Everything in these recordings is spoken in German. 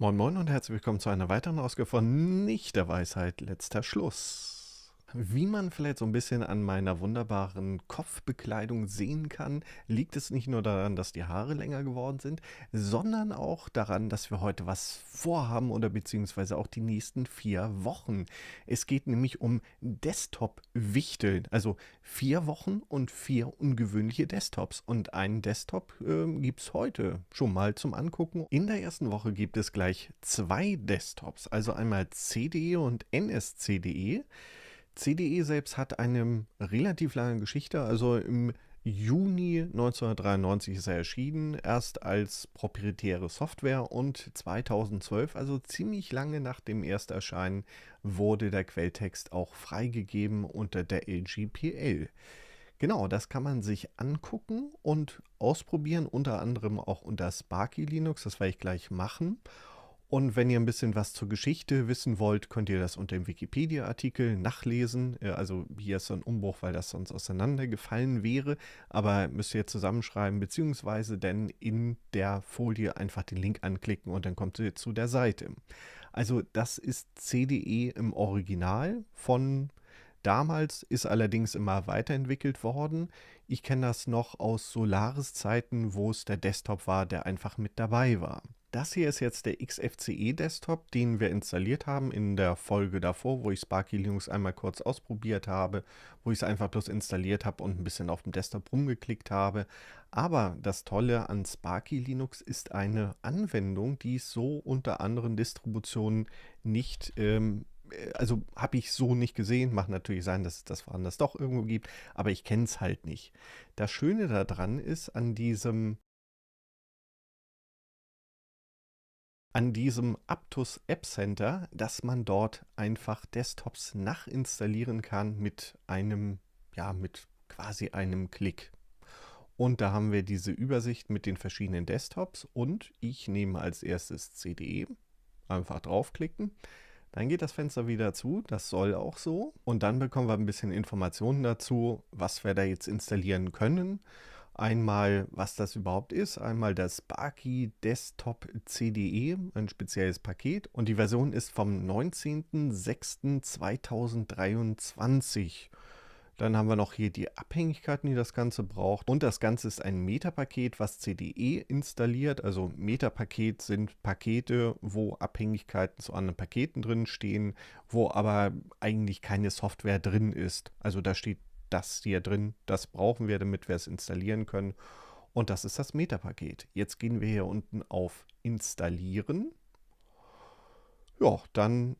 Moin Moin und herzlich willkommen zu einer weiteren Ausgabe von Nicht der Weisheit letzter Schluss. Wie man vielleicht so ein bisschen an meiner wunderbaren Kopfbekleidung sehen kann, liegt es nicht nur daran, dass die Haare länger geworden sind, sondern auch daran, dass wir heute was vorhaben oder beziehungsweise auch die nächsten vier Wochen. Es geht nämlich um Desktop-Wichteln, also vier Wochen und vier ungewöhnliche Desktops. Und einen Desktop äh, gibt es heute schon mal zum Angucken. In der ersten Woche gibt es gleich zwei Desktops, also einmal CDE und NSCDE. CDE selbst hat eine relativ lange Geschichte. Also im Juni 1993 ist er erschienen, erst als proprietäre Software und 2012, also ziemlich lange nach dem Ersterscheinen, wurde der Quelltext auch freigegeben unter der LGPL. Genau, das kann man sich angucken und ausprobieren, unter anderem auch unter Sparky Linux, das werde ich gleich machen. Und wenn ihr ein bisschen was zur Geschichte wissen wollt, könnt ihr das unter dem Wikipedia-Artikel nachlesen. Äh, also hier ist so ein Umbruch, weil das sonst auseinandergefallen wäre. Aber müsst ihr zusammenschreiben, beziehungsweise dann in der Folie einfach den Link anklicken und dann kommt ihr zu der Seite. Also das ist CDE im Original von damals, ist allerdings immer weiterentwickelt worden. Ich kenne das noch aus Solaris-Zeiten, wo es der Desktop war, der einfach mit dabei war. Das hier ist jetzt der XFCE Desktop, den wir installiert haben in der Folge davor, wo ich Sparky Linux einmal kurz ausprobiert habe, wo ich es einfach bloß installiert habe und ein bisschen auf dem Desktop rumgeklickt habe. Aber das Tolle an Sparky Linux ist eine Anwendung, die es so unter anderen Distributionen nicht ähm, äh, also habe ich so nicht gesehen. Macht natürlich sein, dass es das woanders doch irgendwo gibt, aber ich kenne es halt nicht. Das Schöne daran ist an diesem an diesem Aptus App Center, dass man dort einfach Desktops nachinstallieren kann mit einem, ja, mit quasi einem Klick. Und da haben wir diese Übersicht mit den verschiedenen Desktops und ich nehme als erstes CDE, einfach draufklicken. Dann geht das Fenster wieder zu, das soll auch so. Und dann bekommen wir ein bisschen Informationen dazu, was wir da jetzt installieren können Einmal, was das überhaupt ist, einmal das Sparky Desktop CDE, ein spezielles Paket. Und die Version ist vom 19.06.2023. Dann haben wir noch hier die Abhängigkeiten, die das Ganze braucht. Und das Ganze ist ein Metapaket, was CDE installiert. Also Metapaket sind Pakete, wo Abhängigkeiten zu anderen Paketen drin stehen, wo aber eigentlich keine Software drin ist. Also da steht das hier drin, das brauchen wir, damit wir es installieren können. Und das ist das Meta-Paket. Jetzt gehen wir hier unten auf Installieren. Ja, dann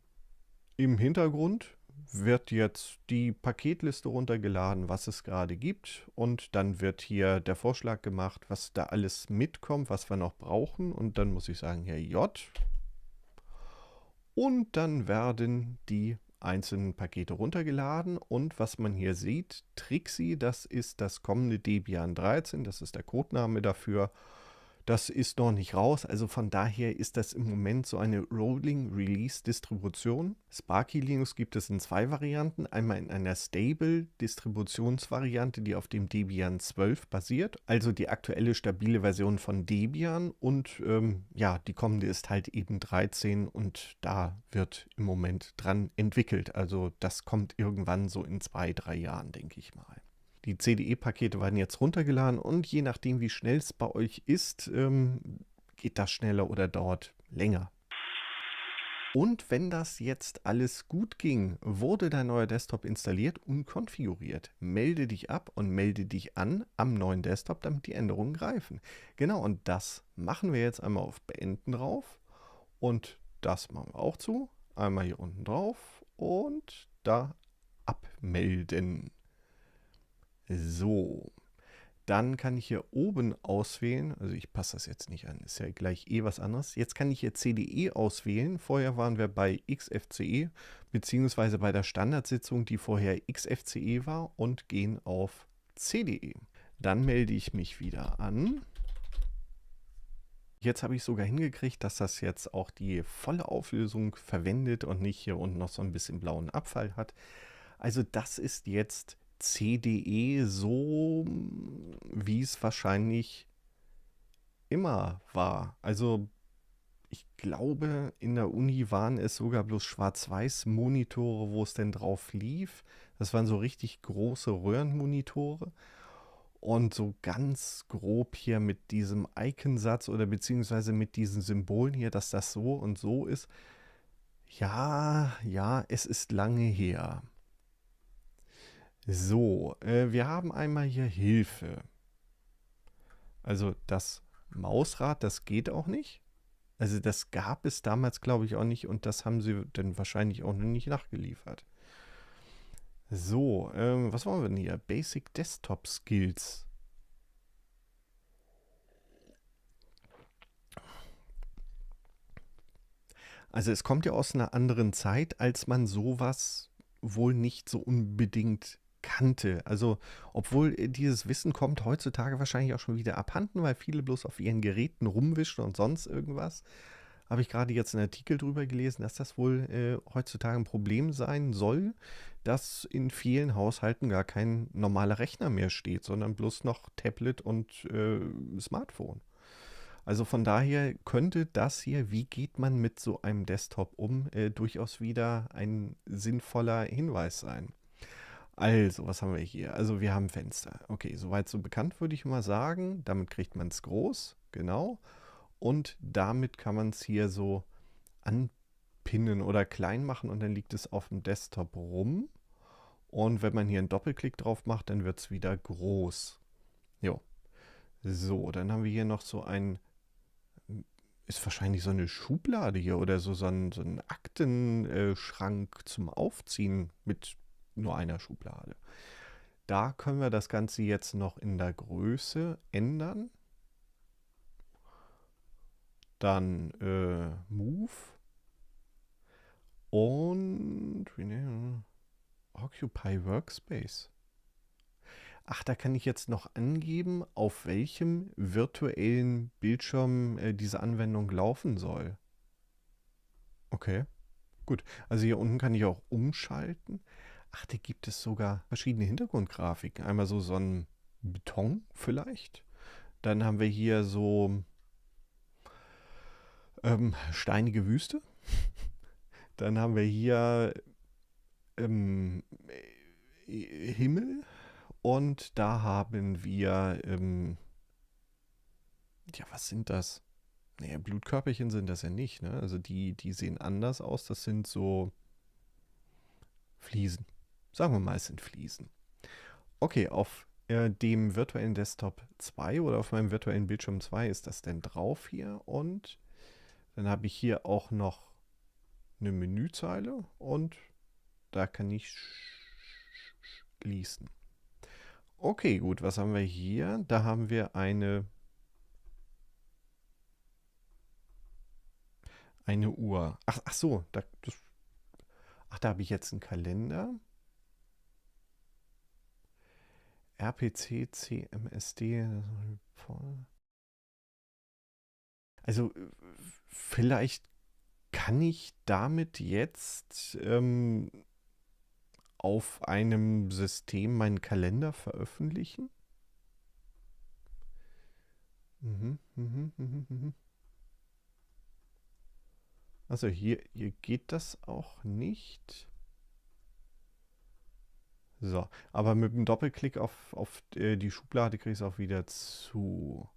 im Hintergrund wird jetzt die Paketliste runtergeladen, was es gerade gibt. Und dann wird hier der Vorschlag gemacht, was da alles mitkommt, was wir noch brauchen. Und dann muss ich sagen, Herr J. Und dann werden die einzelnen Pakete runtergeladen und was man hier sieht, Trixie, das ist das kommende Debian 13, das ist der Codename dafür das ist noch nicht raus, also von daher ist das im Moment so eine Rolling Release Distribution. Sparky Linux gibt es in zwei Varianten, einmal in einer Stable Distributionsvariante, die auf dem Debian 12 basiert, also die aktuelle stabile Version von Debian und ähm, ja, die kommende ist halt eben 13 und da wird im Moment dran entwickelt. Also das kommt irgendwann so in zwei, drei Jahren, denke ich mal. Die CDE-Pakete werden jetzt runtergeladen und je nachdem, wie schnell es bei euch ist, ähm, geht das schneller oder dauert länger. Und wenn das jetzt alles gut ging, wurde dein neuer Desktop installiert und konfiguriert. Melde dich ab und melde dich an am neuen Desktop, damit die Änderungen greifen. Genau, und das machen wir jetzt einmal auf Beenden drauf. Und das machen wir auch zu. Einmal hier unten drauf und da abmelden. So, dann kann ich hier oben auswählen, also ich passe das jetzt nicht an, ist ja gleich eh was anderes. Jetzt kann ich hier CDE auswählen. Vorher waren wir bei XFCE, beziehungsweise bei der Standardsitzung, die vorher XFCE war und gehen auf CDE. Dann melde ich mich wieder an. Jetzt habe ich sogar hingekriegt, dass das jetzt auch die volle Auflösung verwendet und nicht hier unten noch so ein bisschen blauen Abfall hat. Also das ist jetzt CDE so, wie es wahrscheinlich immer war. Also ich glaube, in der Uni waren es sogar bloß Schwarz-Weiß-Monitore, wo es denn drauf lief. Das waren so richtig große Röhrenmonitore. Und so ganz grob hier mit diesem Iconsatz oder beziehungsweise mit diesen Symbolen hier, dass das so und so ist. Ja, ja, es ist lange her. So, äh, wir haben einmal hier Hilfe. Also das Mausrad, das geht auch nicht. Also das gab es damals, glaube ich, auch nicht und das haben sie dann wahrscheinlich auch noch nicht nachgeliefert. So, ähm, was wollen wir denn hier? Basic Desktop Skills. Also es kommt ja aus einer anderen Zeit, als man sowas wohl nicht so unbedingt kannte. Also, obwohl äh, dieses Wissen kommt heutzutage wahrscheinlich auch schon wieder abhanden, weil viele bloß auf ihren Geräten rumwischen und sonst irgendwas. Habe ich gerade jetzt einen Artikel drüber gelesen, dass das wohl äh, heutzutage ein Problem sein soll, dass in vielen Haushalten gar kein normaler Rechner mehr steht, sondern bloß noch Tablet und äh, Smartphone. Also von daher könnte das hier, wie geht man mit so einem Desktop um, äh, durchaus wieder ein sinnvoller Hinweis sein. Also, was haben wir hier? Also, wir haben Fenster. Okay, soweit so bekannt würde ich mal sagen. Damit kriegt man es groß, genau. Und damit kann man es hier so anpinnen oder klein machen und dann liegt es auf dem Desktop rum. Und wenn man hier einen Doppelklick drauf macht, dann wird es wieder groß. Jo. So, dann haben wir hier noch so ein, ist wahrscheinlich so eine Schublade hier oder so, so ein, so ein Aktenschrank äh, zum Aufziehen mit nur einer Schublade. Da können wir das Ganze jetzt noch in der Größe ändern. Dann äh, Move. Und nehmen, Occupy Workspace. Ach, da kann ich jetzt noch angeben, auf welchem virtuellen Bildschirm äh, diese Anwendung laufen soll. Okay, gut. Also hier unten kann ich auch umschalten. Ach, da gibt es sogar verschiedene Hintergrundgrafiken. Einmal so, so ein Beton vielleicht. Dann haben wir hier so ähm, steinige Wüste. Dann haben wir hier ähm, Himmel. Und da haben wir, ähm, ja, was sind das? Naja, Blutkörperchen sind das ja nicht, ne? Also die, die sehen anders aus. Das sind so Fliesen. Sagen wir mal, es sind Fliesen. Okay, auf äh, dem virtuellen Desktop 2 oder auf meinem virtuellen Bildschirm 2 ist das denn drauf hier. Und dann habe ich hier auch noch eine Menüzeile und da kann ich schließen. Okay, gut, was haben wir hier? Da haben wir eine, eine Uhr. Ach, ach so, da, ach, da habe ich jetzt einen Kalender. RPC, CMSD. Also äh, vielleicht kann ich damit jetzt ähm, auf einem System meinen Kalender veröffentlichen? Mhm, mhm, mhm, also hier, hier geht das auch nicht. So, aber mit dem Doppelklick auf, auf äh, die Schublade kriege ich es auch wieder zu.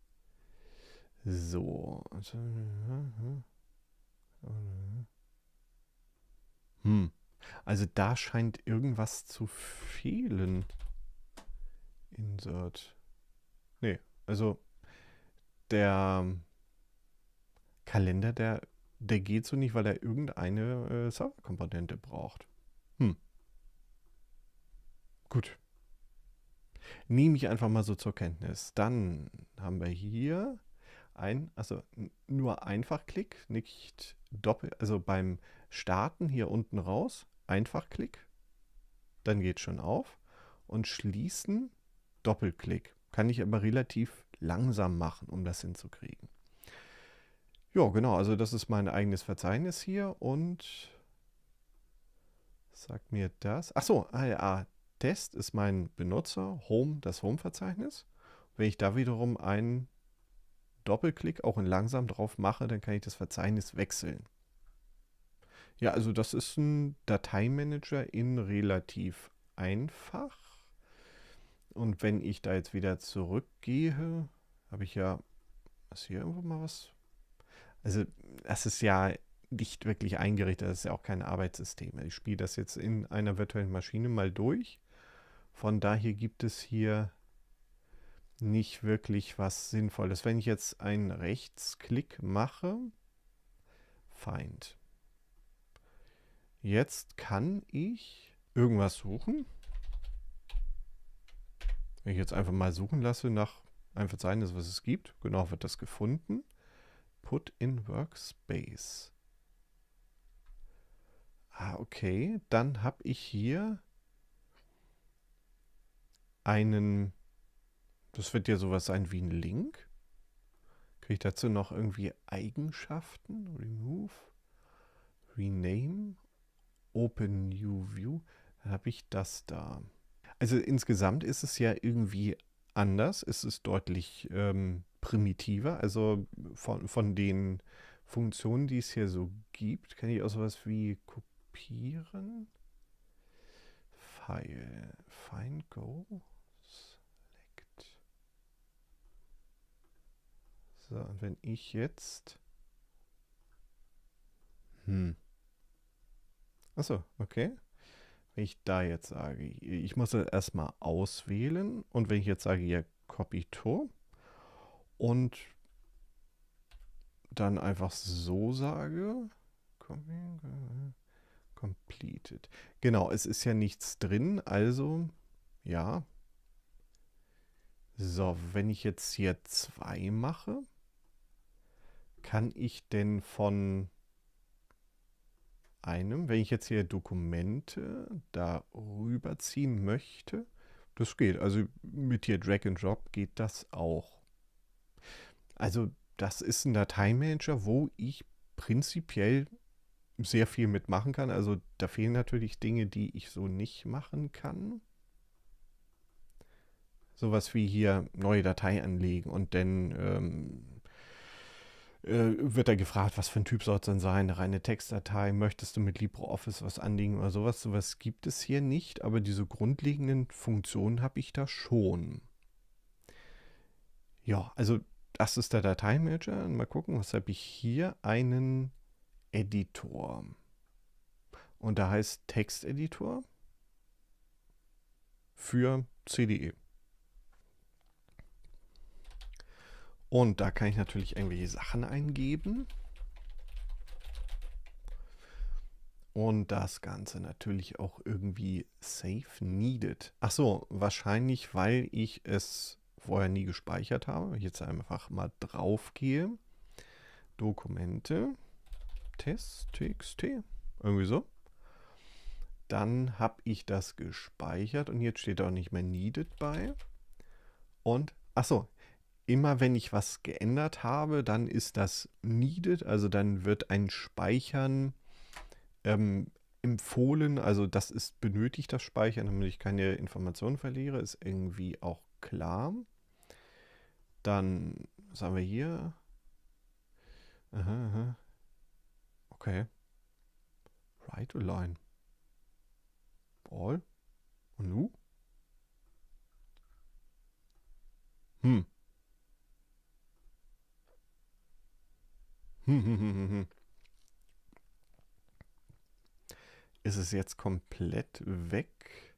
So. Hm. Also da scheint irgendwas zu fehlen. Insert. Nee, also der Kalender, der, der geht so nicht, weil er irgendeine äh, Serverkomponente braucht. Hm. Gut. Nehme ich einfach mal so zur Kenntnis. Dann haben wir hier ein, also nur Einfachklick, nicht doppelt, also beim Starten hier unten raus, Einfachklick, dann geht schon auf und schließen, Doppelklick. Kann ich aber relativ langsam machen, um das hinzukriegen. Ja, genau, also das ist mein eigenes Verzeichnis hier und sagt mir das. Achso, ah ja, ah, Test ist mein Benutzer Home, das Home-Verzeichnis. Wenn ich da wiederum einen Doppelklick auch in langsam drauf mache, dann kann ich das Verzeichnis wechseln. Ja, also das ist ein Dateimanager in relativ einfach. Und wenn ich da jetzt wieder zurückgehe, habe ich ja, ist hier irgendwo mal was? Also das ist ja nicht wirklich eingerichtet, das ist ja auch kein Arbeitssystem. Ich spiele das jetzt in einer virtuellen Maschine mal durch von daher gibt es hier nicht wirklich was Sinnvolles. Wenn ich jetzt einen Rechtsklick mache, Find. Jetzt kann ich irgendwas suchen. Wenn ich jetzt einfach mal suchen lasse nach ein Verzeichnis, was es gibt, genau wird das gefunden. Put in Workspace. Ah, okay. Dann habe ich hier einen, das wird ja sowas sein wie ein Link. Kriege ich dazu noch irgendwie Eigenschaften? Remove, Rename, Open New View. Dann habe ich das da. Also insgesamt ist es ja irgendwie anders. Es ist deutlich ähm, primitiver. Also von, von den Funktionen, die es hier so gibt, kann ich auch sowas wie kopieren. File, Find Go. So, und wenn ich jetzt... Hm. Achso, okay. Wenn ich da jetzt sage, ich muss das erstmal auswählen und wenn ich jetzt sage, ja, Copy To und dann einfach so sage, completed. Genau, es ist ja nichts drin, also ja. So, wenn ich jetzt hier 2 mache, kann ich denn von einem, wenn ich jetzt hier Dokumente da rüberziehen möchte, das geht. Also mit hier Drag and Drop geht das auch. Also das ist ein Dateimanager, wo ich prinzipiell sehr viel mitmachen kann. Also da fehlen natürlich Dinge, die ich so nicht machen kann. Sowas wie hier neue Datei anlegen und dann ähm, äh, wird er gefragt, was für ein Typ soll es denn sein? Eine reine Textdatei, möchtest du mit LibreOffice was anlegen oder sowas? Sowas gibt es hier nicht, aber diese grundlegenden Funktionen habe ich da schon. Ja, also das ist der Dateimanager. Mal gucken, was habe ich hier? Einen Editor. Und da heißt Texteditor für CDE. Und da kann ich natürlich irgendwelche Sachen eingeben. Und das Ganze natürlich auch irgendwie safe Needed. Ach so, wahrscheinlich, weil ich es vorher nie gespeichert habe. Jetzt einfach mal drauf gehe. Dokumente. Test, txt. Irgendwie so. Dann habe ich das gespeichert und jetzt steht auch nicht mehr Needed bei. Und, ach so, immer wenn ich was geändert habe, dann ist das needed, also dann wird ein Speichern ähm, empfohlen, also das ist benötigt, das Speichern, damit ich keine Informationen verliere, ist irgendwie auch klar. Dann, was haben wir hier? Aha, aha. Okay. Right Align. All? Und nu? Hm. Ist es jetzt komplett weg?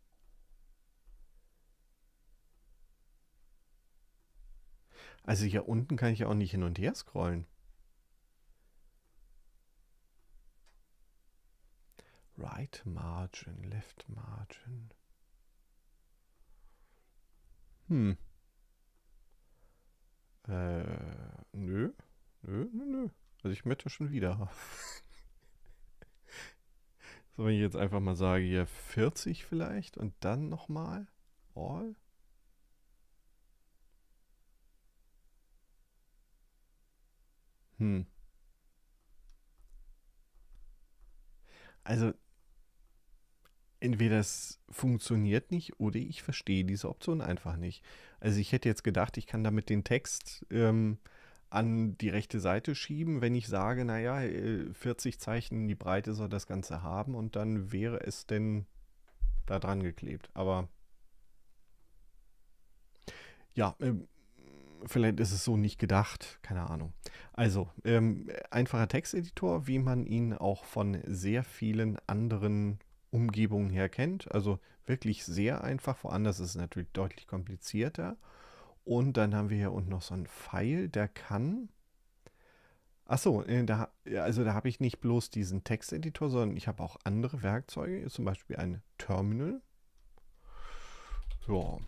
Also hier unten kann ich ja auch nicht hin und her scrollen. Right Margin, Left Margin. Hm. Äh, nö, nö, nö, nö. Also ich möchte schon wieder. so, wenn ich jetzt einfach mal sage, hier 40 vielleicht und dann nochmal all. Hm. Also entweder es funktioniert nicht oder ich verstehe diese Option einfach nicht. Also ich hätte jetzt gedacht, ich kann damit den Text ähm, an die rechte Seite schieben, wenn ich sage, naja, 40 äh, Zeichen in die Breite soll das Ganze haben und dann wäre es denn da dran geklebt. Aber ja, ähm, vielleicht ist es so nicht gedacht, keine Ahnung. Also, ähm, einfacher Texteditor, wie man ihn auch von sehr vielen anderen Umgebungen her kennt. Also wirklich sehr einfach, woanders ist es natürlich deutlich komplizierter. Und dann haben wir hier unten noch so ein Pfeil, der kann... Achso, äh, da, also da habe ich nicht bloß diesen Texteditor, sondern ich habe auch andere Werkzeuge, zum Beispiel ein Terminal. So,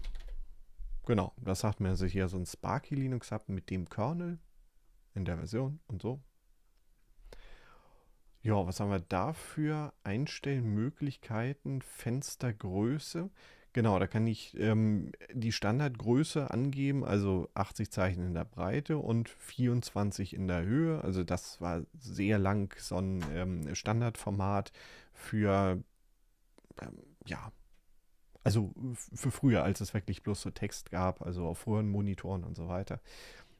genau, das sagt mir ich also hier so ein Sparky Linux habe mit dem Kernel in der Version und so. Ja, was haben wir dafür? Einstellen, Möglichkeiten, Fenstergröße. Genau, da kann ich ähm, die Standardgröße angeben, also 80 Zeichen in der Breite und 24 in der Höhe. Also das war sehr lang so ein ähm, Standardformat für, ähm, ja, also für früher, als es wirklich bloß so Text gab, also auf früheren Monitoren und so weiter.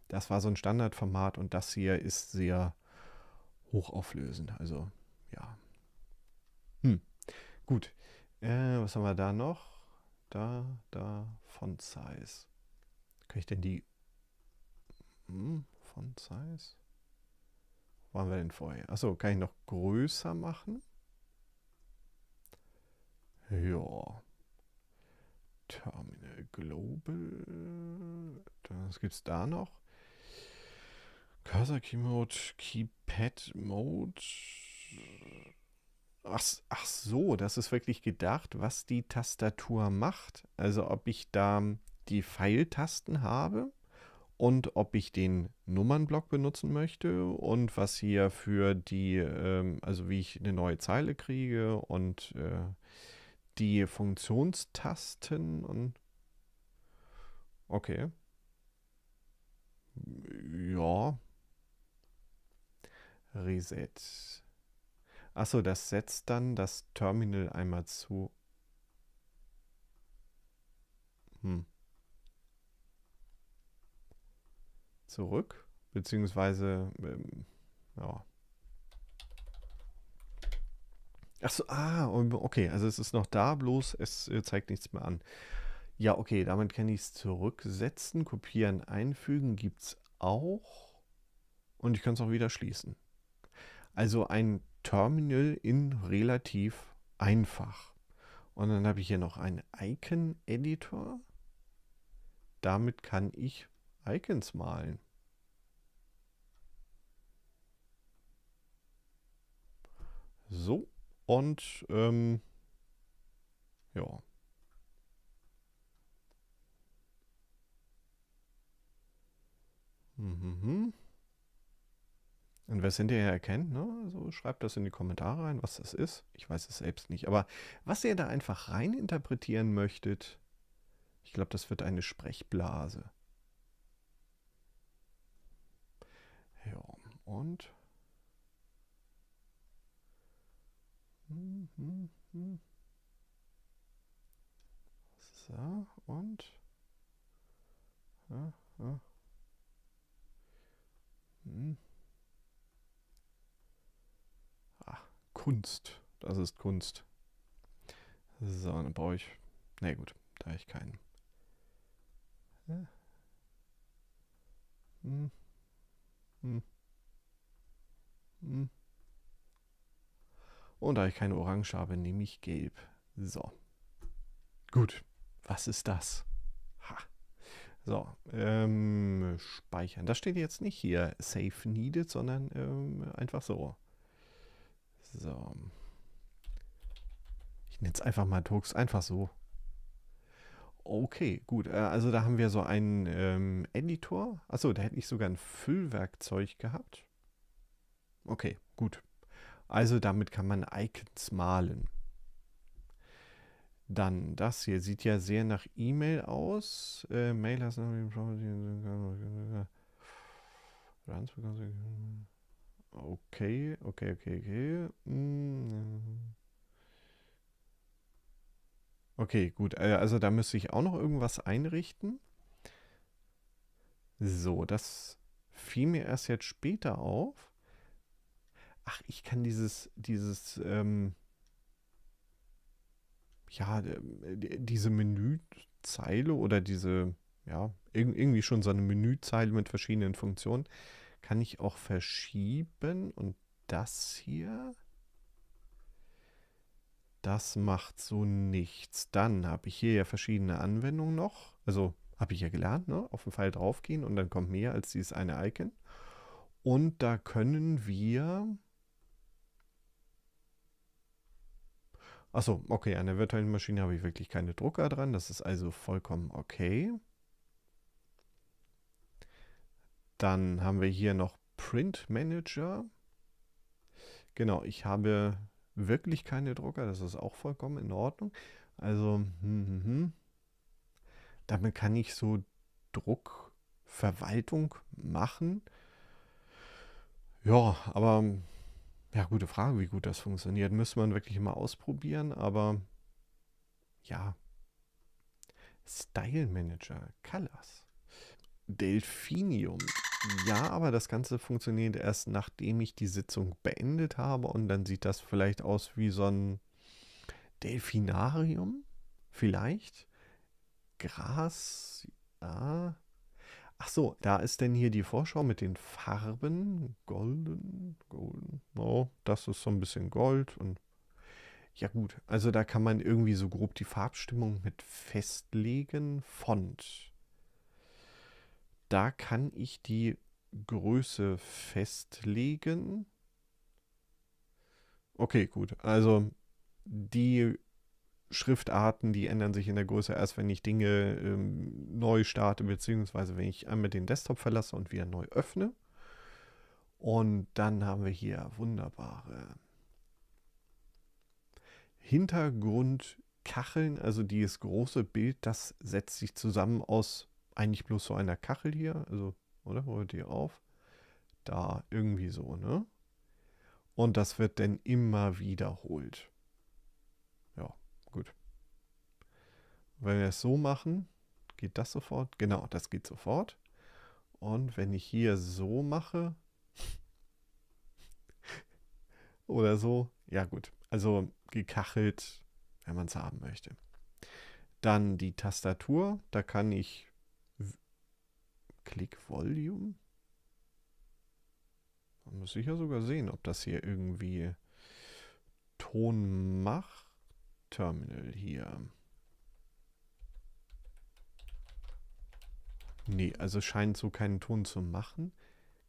Das war so ein Standardformat und das hier ist sehr hochauflösend. Also ja. Hm. Gut. Äh, was haben wir da noch? Da, da, Font Size. Kann ich denn die... Hm, Font Size? Wo waren wir denn vorher? Achso, kann ich noch größer machen? Ja. Terminal Global. Was gibt's da noch? Cursor Key Mode, Keypad Mode. Ach, ach so, das ist wirklich gedacht, was die Tastatur macht. Also ob ich da ähm, die Pfeiltasten habe und ob ich den Nummernblock benutzen möchte und was hier für die, ähm, also wie ich eine neue Zeile kriege und äh, die Funktionstasten und okay. Ja. Reset. Achso, das setzt dann das Terminal einmal zu. Hm. Zurück, beziehungsweise, ähm, ja. Achso, ah, okay, also es ist noch da, bloß es äh, zeigt nichts mehr an. Ja, okay, damit kann ich es zurücksetzen, kopieren, einfügen gibt es auch. Und ich kann es auch wieder schließen. Also ein Terminal in relativ einfach. Und dann habe ich hier noch einen Icon-Editor. Damit kann ich Icons malen. So, und ähm, ja. Mhm. Mm und wer es hinterher erkennt, ne, so schreibt das in die Kommentare rein, was das ist. Ich weiß es selbst nicht. Aber was ihr da einfach rein interpretieren möchtet, ich glaube, das wird eine Sprechblase. Ja, und. Hm, hm, hm. So, und. Ja, ja. Hm. Kunst. Das ist Kunst. So, dann brauche ich. Na nee, gut, da habe ich keinen. Ja. Äh. Hm. Hm. Hm. Und da ich keine Orange habe, nehme ich Gelb. So. Gut. Was ist das? Ha. So, ähm, speichern. Das steht jetzt nicht hier Save Needed, sondern ähm, einfach so. So. Ich nenne es einfach mal Tux, einfach so. Okay, gut. Äh, also da haben wir so einen ähm, Editor. Achso, da hätte ich sogar ein Füllwerkzeug gehabt. Okay, gut. Also damit kann man Icons malen. Dann das hier sieht ja sehr nach E-Mail aus. Äh, Mail hast du noch Okay, okay, okay, okay. Hm. Okay, gut. Äh, also da müsste ich auch noch irgendwas einrichten. So, das fiel mir erst jetzt später auf. Ach, ich kann dieses, dieses, ähm, ja, äh, diese Menüzeile oder diese, ja, irgendwie schon so eine Menüzeile mit verschiedenen Funktionen kann ich auch verschieben und das hier, das macht so nichts. Dann habe ich hier ja verschiedene Anwendungen noch, also habe ich ja gelernt, ne? auf den Pfeil draufgehen und dann kommt mehr als dieses eine Icon. Und da können wir... Achso, okay, an der virtuellen Maschine habe ich wirklich keine Drucker dran. Das ist also vollkommen okay. Dann haben wir hier noch Print Manager. Genau, ich habe wirklich keine Drucker, das ist auch vollkommen in Ordnung. Also, hm, hm, hm, damit kann ich so Druckverwaltung machen. Ja, aber ja, gute Frage, wie gut das funktioniert. Müsste man wirklich mal ausprobieren, aber ja. Style Manager, Colors. Delfinium. Ja, aber das Ganze funktioniert erst, nachdem ich die Sitzung beendet habe und dann sieht das vielleicht aus wie so ein Delfinarium. Vielleicht. Gras. Ja. Ach so, da ist denn hier die Vorschau mit den Farben. Golden, golden. No, das ist so ein bisschen Gold und ja gut, also da kann man irgendwie so grob die Farbstimmung mit festlegen. Font. Da kann ich die Größe festlegen. Okay, gut. Also die Schriftarten, die ändern sich in der Größe erst, wenn ich Dinge ähm, neu starte, beziehungsweise wenn ich einmal den Desktop verlasse und wieder neu öffne. Und dann haben wir hier wunderbare Hintergrundkacheln, also dieses große Bild, das setzt sich zusammen aus eigentlich bloß so einer Kachel hier, also, oder? Holt die auf. Da, irgendwie so, ne? Und das wird dann immer wiederholt. Ja, gut. Wenn wir es so machen, geht das sofort. Genau, das geht sofort. Und wenn ich hier so mache, oder so, ja gut, also gekachelt, wenn man es haben möchte. Dann die Tastatur, da kann ich Click Volume? Man muss sicher sogar sehen, ob das hier irgendwie Ton macht. Terminal hier. Nee, also scheint so keinen Ton zu machen.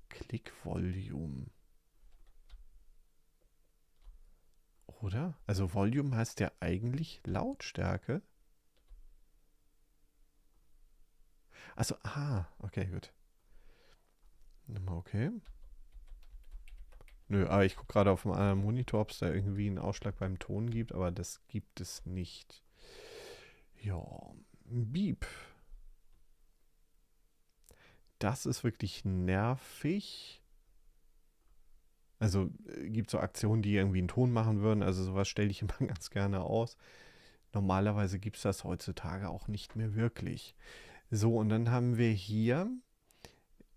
Click Volume. Oder? Also Volume heißt ja eigentlich Lautstärke. Achso, aha, okay, gut. Nochmal okay. Nö, aber ah, ich gucke gerade auf dem anderen äh, Monitor, ob es da irgendwie einen Ausschlag beim Ton gibt, aber das gibt es nicht. Ja, Beep. Das ist wirklich nervig. Also äh, gibt es so Aktionen, die irgendwie einen Ton machen würden. Also sowas stelle ich immer ganz gerne aus. Normalerweise gibt es das heutzutage auch nicht mehr wirklich. So, und dann haben wir hier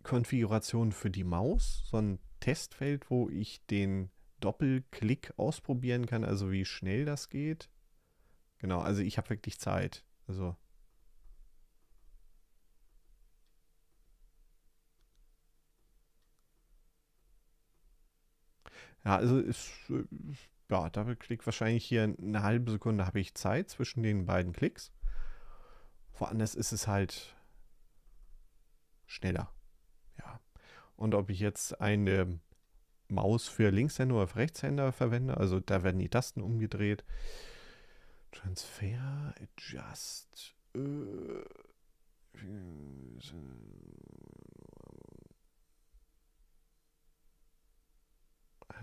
Konfiguration für die Maus, so ein Testfeld, wo ich den Doppelklick ausprobieren kann, also wie schnell das geht. Genau, also ich habe wirklich Zeit. Also Ja, also ist, äh, ja, Doppelklick wahrscheinlich hier eine halbe Sekunde habe ich Zeit zwischen den beiden Klicks. Woanders ist es halt schneller. Ja. Und ob ich jetzt eine Maus für Linkshänder oder für Rechtshänder verwende, also da werden die Tasten umgedreht. Transfer, Adjust. Äh,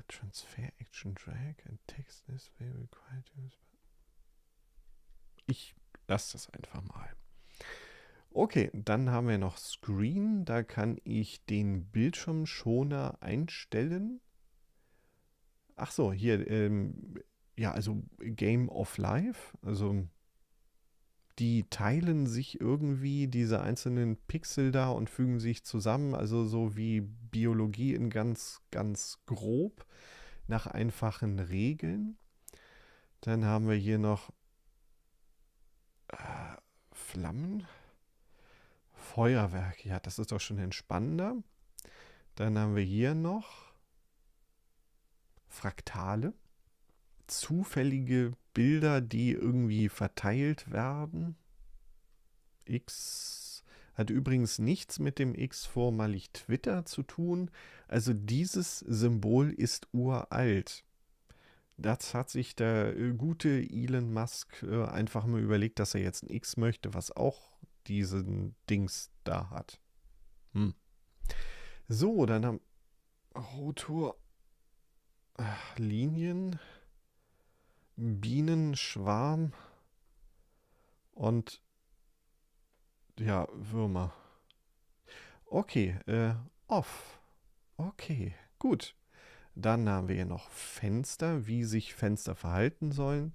Transfer Action Drag and Text is very quiet. Ich lasse das einfach mal. Okay, dann haben wir noch Screen. Da kann ich den Bildschirmschoner einstellen. Ach so, hier, ähm, ja, also Game of Life. Also die teilen sich irgendwie diese einzelnen Pixel da und fügen sich zusammen. Also so wie Biologie in ganz, ganz grob nach einfachen Regeln. Dann haben wir hier noch äh, Flammen. Feuerwerk. Ja, das ist doch schon entspannender. Dann haben wir hier noch Fraktale. Zufällige Bilder, die irgendwie verteilt werden. X hat übrigens nichts mit dem X vormalig Twitter zu tun. Also dieses Symbol ist uralt. Das hat sich der äh, gute Elon Musk äh, einfach mal überlegt, dass er jetzt ein X möchte, was auch diesen Dings da hat. Hm. So, dann haben Rotor Ach, Linien, Bienenschwarm und ja, Würmer. Okay, äh, off. Okay, gut. Dann haben wir hier noch Fenster, wie sich Fenster verhalten sollen.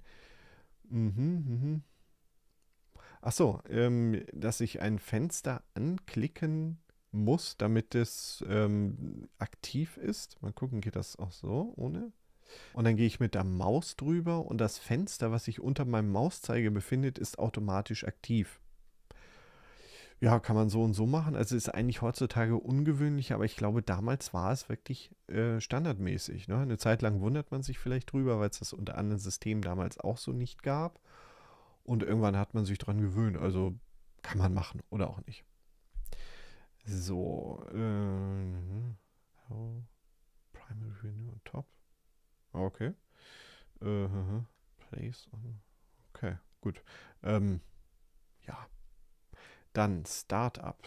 Mhm, mhm. Ach so, ähm, dass ich ein Fenster anklicken muss, damit es ähm, aktiv ist. Mal gucken, geht das auch so ohne? Und dann gehe ich mit der Maus drüber und das Fenster, was sich unter meinem Mauszeiger befindet, ist automatisch aktiv. Ja, kann man so und so machen. Also ist eigentlich heutzutage ungewöhnlich, aber ich glaube, damals war es wirklich äh, standardmäßig. Ne? Eine Zeit lang wundert man sich vielleicht drüber, weil es das unter anderen Systemen damals auch so nicht gab. Und irgendwann hat man sich daran gewöhnt. Also kann man machen oder auch nicht. So. Äh, oh, primary Renew on top. Ah, okay. Äh, mhm. place. Okay, gut. Ähm, ja. Dann Startup.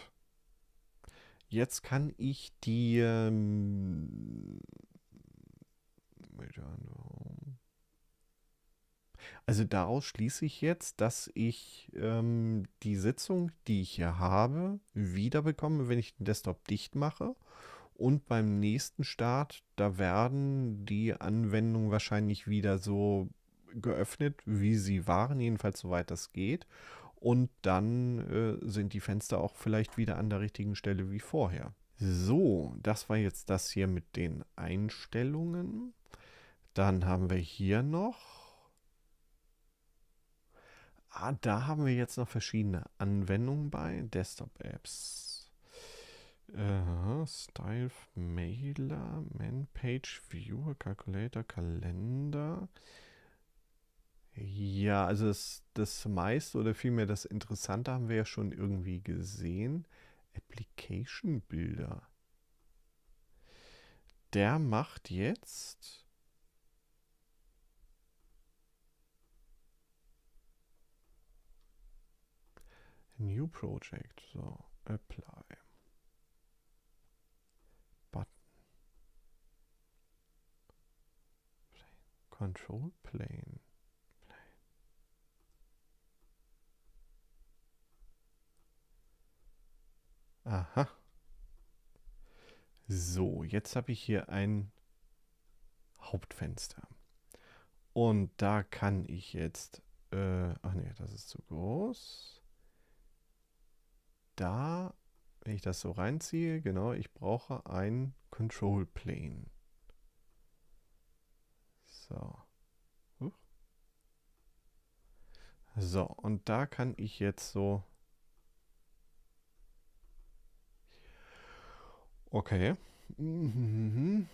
Jetzt kann ich die. Ähm, also daraus schließe ich jetzt, dass ich ähm, die Sitzung, die ich hier habe, wiederbekomme, wenn ich den Desktop dicht mache. Und beim nächsten Start, da werden die Anwendungen wahrscheinlich wieder so geöffnet, wie sie waren, jedenfalls soweit das geht. Und dann äh, sind die Fenster auch vielleicht wieder an der richtigen Stelle wie vorher. So, das war jetzt das hier mit den Einstellungen. Dann haben wir hier noch Ah, da haben wir jetzt noch verschiedene Anwendungen bei Desktop-Apps. Äh, Style, Mailer, Man-Page, Viewer, Calculator, Kalender. Ja, also das, das meiste oder vielmehr das Interessante haben wir ja schon irgendwie gesehen. application Builder. Der macht jetzt New Project, so Apply. Button. Plane. Control Plane. Plane. Aha. So, jetzt habe ich hier ein Hauptfenster. Und da kann ich jetzt... Äh, ach nee, das ist zu groß da, wenn ich das so reinziehe, genau, ich brauche ein Control Plane. So. So, und da kann ich jetzt so... Okay. Mhm.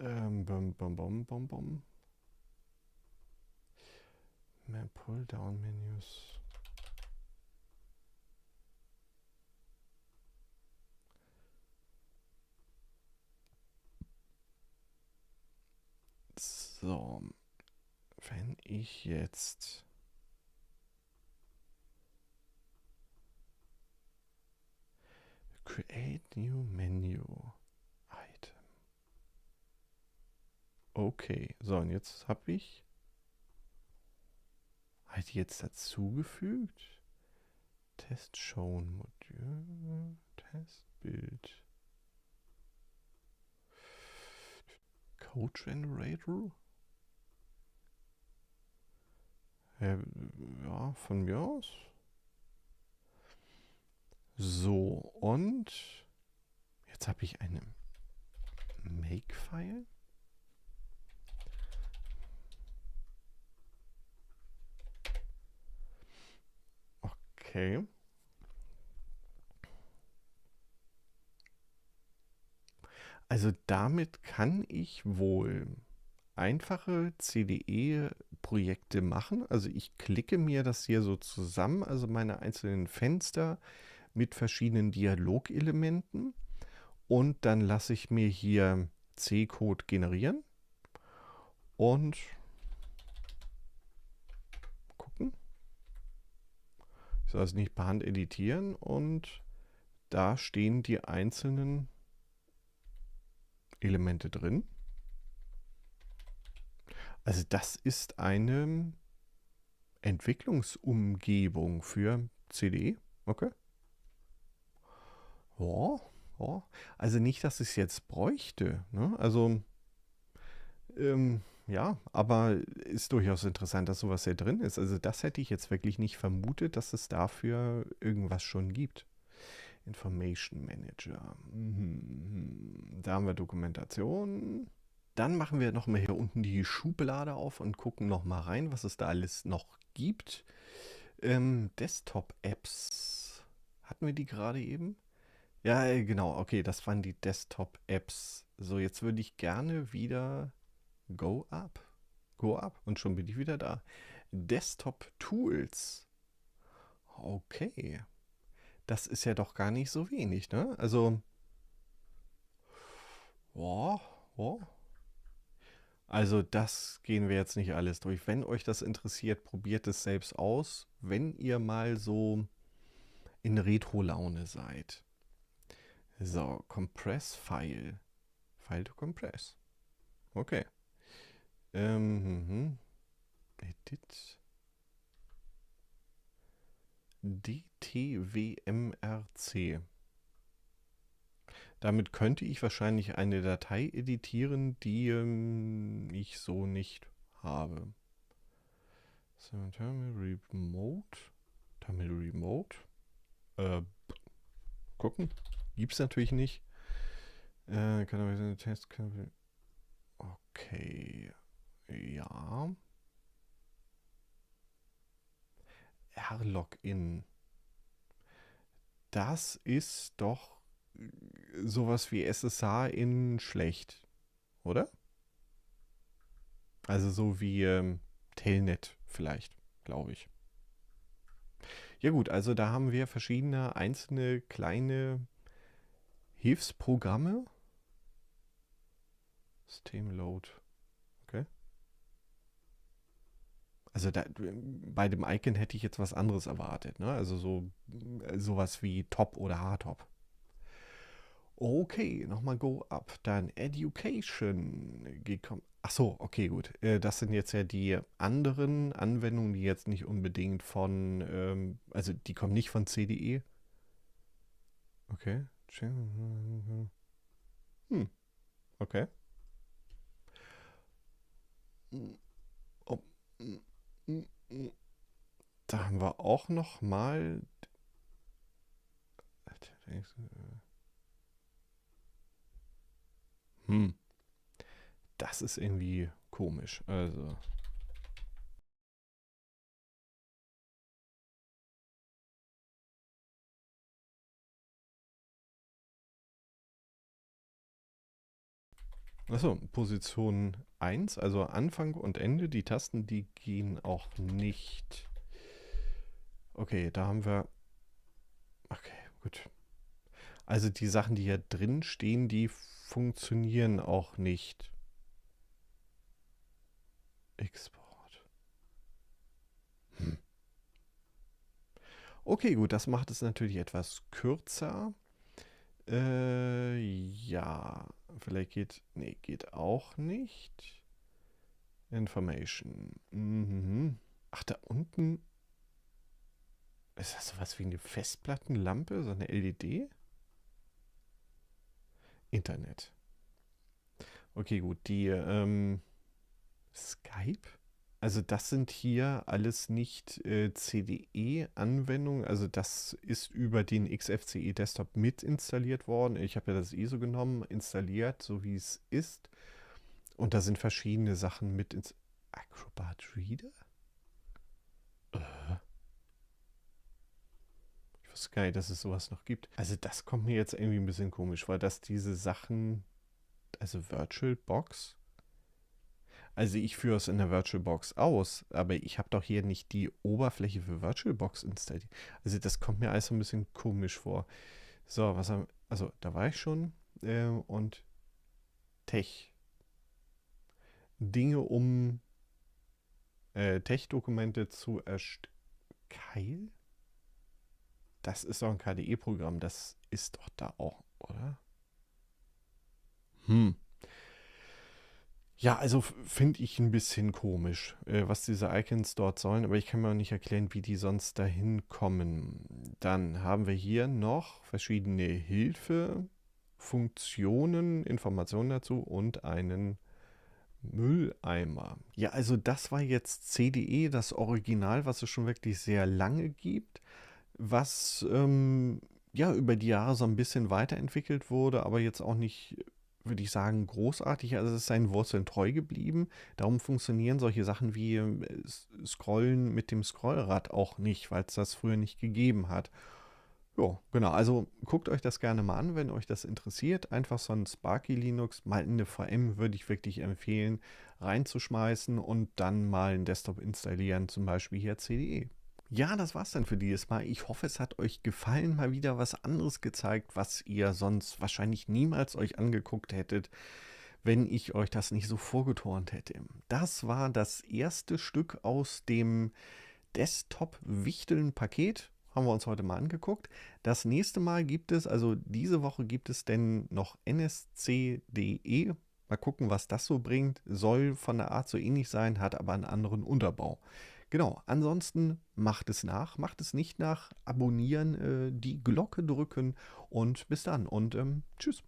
Ähm, bom, bom, bom, bom, bom. Pull-Down-Menüs. So, wenn ich jetzt... Create new menu item. Okay, so und jetzt habe ich halt jetzt dazugefügt. Test shown Modul, Test Bild Code Generator? Äh, ja, von mir aus. So, und jetzt habe ich eine Make-File. Okay. Also damit kann ich wohl einfache CDE-Projekte machen. Also ich klicke mir das hier so zusammen, also meine einzelnen Fenster mit verschiedenen Dialogelementen und dann lasse ich mir hier C-Code generieren und gucken. Ich soll es nicht per Hand editieren und da stehen die einzelnen Elemente drin. Also das ist eine Entwicklungsumgebung für CD. E. Okay. Ja, ja. Also nicht, dass ich es jetzt bräuchte. Ne? Also ähm, ja, aber ist durchaus interessant, dass sowas hier drin ist. Also das hätte ich jetzt wirklich nicht vermutet, dass es dafür irgendwas schon gibt. Information Manager. Mhm, mhm. Da haben wir Dokumentation. Dann machen wir nochmal hier unten die Schublade auf und gucken nochmal rein, was es da alles noch gibt. Ähm, Desktop-Apps. Hatten wir die gerade eben? Ja, äh, genau. Okay, das waren die Desktop-Apps. So, jetzt würde ich gerne wieder Go Up. Go Up. Und schon bin ich wieder da. Desktop-Tools. Okay. Das ist ja doch gar nicht so wenig, ne? Also. Boah, boah. Also das gehen wir jetzt nicht alles durch. Wenn euch das interessiert, probiert es selbst aus, wenn ihr mal so in Retro-Laune seid. So, Compress-File. File to Compress. Okay. Ähm, hm, hm, hm. Edit. DTWMRC. Damit könnte ich wahrscheinlich eine Datei editieren, die ähm, ich so nicht habe. Terminal Remote. Terminal Remote. Äh, gucken. es natürlich nicht. Äh, kann aber eine Test. Okay. Ja. R-Login. Das ist doch sowas wie SSH in schlecht, oder? Also so wie ähm, Telnet vielleicht, glaube ich. Ja gut, also da haben wir verschiedene einzelne kleine Hilfsprogramme. System Load. Okay. Also da, bei dem Icon hätte ich jetzt was anderes erwartet. Ne? Also so äh, sowas wie Top oder Hardtop. Okay, nochmal Go Up. Dann Education. Ach so, okay, gut. Äh, das sind jetzt ja die anderen Anwendungen, die jetzt nicht unbedingt von, ähm, also die kommen nicht von CDE. Okay. Hm. Okay. Da haben wir auch noch mal. Hm. Das ist irgendwie komisch. Also. Achso, Position 1, also Anfang und Ende, die Tasten, die gehen auch nicht. Okay, da haben wir... Okay, gut. Also die Sachen, die hier drin stehen, die funktionieren auch nicht. Export. Hm. Okay, gut, das macht es natürlich etwas kürzer. Äh, ja, vielleicht geht... Nee, geht auch nicht. Information. Mhm. Ach, da unten... Ist das sowas wie eine Festplattenlampe? So eine LED? Internet. Okay, gut. Die ähm, Skype? Also das sind hier alles nicht äh, CDE-Anwendungen. Also das ist über den XFCE Desktop mit installiert worden. Ich habe ja das ISO genommen, installiert, so wie es ist. Und da sind verschiedene Sachen mit ins Acrobat Reader? Äh für Sky, dass es sowas noch gibt. Also das kommt mir jetzt irgendwie ein bisschen komisch, weil dass diese Sachen, also Virtual Box, also ich führe es in der VirtualBox aus, aber ich habe doch hier nicht die Oberfläche für VirtualBox installiert. Also das kommt mir alles ein bisschen komisch vor. So, was haben, also da war ich schon äh, und Tech. Dinge, um äh, Tech-Dokumente zu erst... Keil? Das ist doch ein KDE-Programm, das ist doch da auch, oder? Hm. Ja, also finde ich ein bisschen komisch, äh, was diese Icons dort sollen, aber ich kann mir auch nicht erklären, wie die sonst dahin kommen. Dann haben wir hier noch verschiedene Hilfe, Funktionen, Informationen dazu und einen Mülleimer. Ja, also das war jetzt CDE, das Original, was es schon wirklich sehr lange gibt was ähm, ja über die Jahre so ein bisschen weiterentwickelt wurde, aber jetzt auch nicht, würde ich sagen, großartig. Also es ist seinen Wurzeln treu geblieben. Darum funktionieren solche Sachen wie ähm, Scrollen mit dem Scrollrad auch nicht, weil es das früher nicht gegeben hat. Ja, genau. Also guckt euch das gerne mal an, wenn euch das interessiert. Einfach so ein Sparky Linux mal in eine VM würde ich wirklich empfehlen, reinzuschmeißen und dann mal einen Desktop installieren, zum Beispiel hier CDE. Ja, das war's dann für dieses Mal. Ich hoffe, es hat euch gefallen, mal wieder was anderes gezeigt, was ihr sonst wahrscheinlich niemals euch angeguckt hättet, wenn ich euch das nicht so vorgetornt hätte. Das war das erste Stück aus dem Desktop-Wichteln-Paket. Haben wir uns heute mal angeguckt. Das nächste Mal gibt es, also diese Woche gibt es denn noch NSCDE. Mal gucken, was das so bringt. Soll von der Art so ähnlich sein, hat aber einen anderen Unterbau. Genau, ansonsten macht es nach, macht es nicht nach, abonnieren, äh, die Glocke drücken und bis dann und ähm, tschüss.